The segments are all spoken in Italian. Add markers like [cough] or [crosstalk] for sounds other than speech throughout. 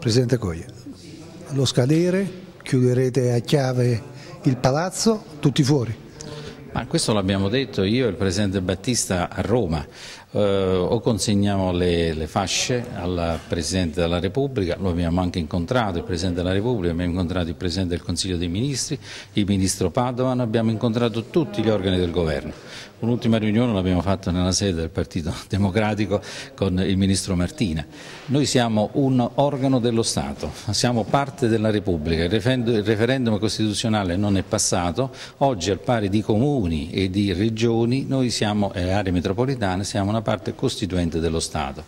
Presidente Coglie, allo scadere, chiuderete a chiave il palazzo, tutti fuori. Ma questo l'abbiamo detto io e il Presidente Battista a Roma, eh, o consegniamo le, le, fasce al Presidente della Repubblica, lo abbiamo anche incontrato, il Presidente della Repubblica, abbiamo incontrato il Presidente del Consiglio dei Ministri, il Ministro Padovan, abbiamo incontrato tutti gli organi del Governo. Un'ultima riunione l'abbiamo fatta nella sede del Partito [laughs] Democratico con il Ministro Martina. Noi siamo un organo dello Stato, siamo parte della Repubblica, il referendum costituzionale non è passato, oggi al pari di comuni comuni e di regioni, noi siamo, eh, aree metropolitane, siamo una parte costituente dello Stato.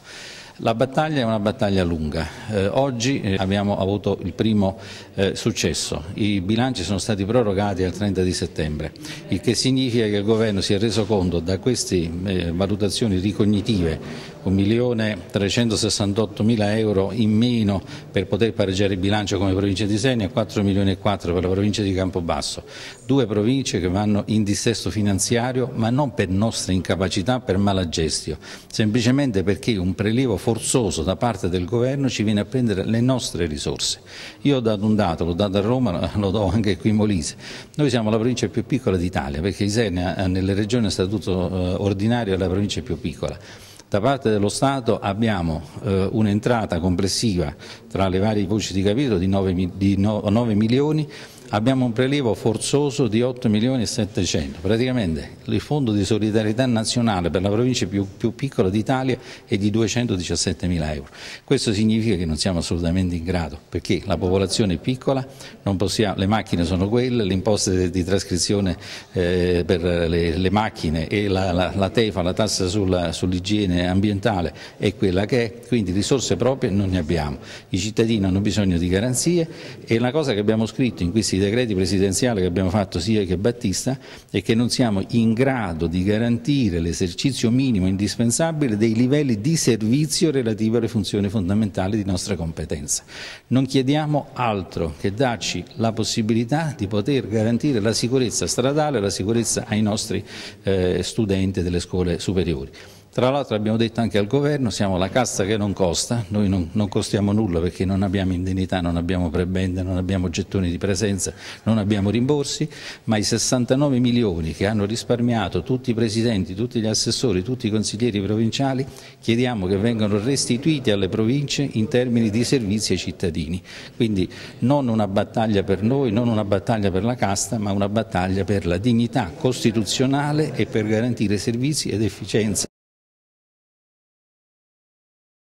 La battaglia è una battaglia lunga, eh, oggi eh, abbiamo avuto il primo eh, successo, i bilanci sono stati prorogati al 30 di settembre, il che significa che il Governo si è reso conto da queste eh, valutazioni ricognitive 1.368.000 euro in meno per poter pareggiare il bilancio come provincia di Senia, 4.400.000 per la provincia di Campobasso. Due province che vanno in dissesto finanziario ma non per nostra incapacità, per malagestio, semplicemente perché un prelievo forzoso da parte del governo ci viene a prendere le nostre risorse. Io ho dato un dato, l'ho dato a Roma, [laughs] lo do anche qui in Molise. Noi siamo la provincia più piccola d'Italia perché Isernia eh, nelle regioni a statuto eh, ordinario è la provincia più piccola. Da parte dello Stato abbiamo eh, un'entrata complessiva tra le varie voci di capitolo di 9, di 9 milioni abbiamo un prelievo forzoso di 8 milioni e 700, praticamente il fondo di solidarietà nazionale per la provincia più, più piccola d'Italia è di 217 mila euro. Questo significa che non siamo assolutamente in grado, perché la popolazione è piccola, possiamo, le macchine sono quelle, le imposte di trascrizione eh, per le, le, macchine e la, la, la TEFA, la tassa sull'igiene sull ambientale è quella che è, quindi risorse proprie non ne abbiamo. I cittadini hanno bisogno di garanzie e la cosa che abbiamo scritto in questi questi decreti presidenziali che abbiamo fatto sia che Battista è che non siamo in grado di garantire l'esercizio minimo indispensabile dei livelli di servizio relativi alle funzioni fondamentali di nostra competenza. Non chiediamo altro che darci la possibilità di poter garantire la sicurezza stradale, e la sicurezza ai nostri eh, studenti delle scuole superiori. Tra l'altro abbiamo detto anche al governo, siamo la cassa che non costa, noi non, non, costiamo nulla perché non abbiamo indennità, non abbiamo prebende, non abbiamo gettoni di presenza, non abbiamo rimborsi, ma i 69 milioni che hanno risparmiato tutti i presidenti, tutti gli assessori, tutti i consiglieri provinciali, chiediamo che vengano restituiti alle province in termini di servizi ai cittadini. Quindi non una battaglia per noi, non una battaglia per la casta, ma una battaglia per la dignità costituzionale e per garantire servizi ed efficienza.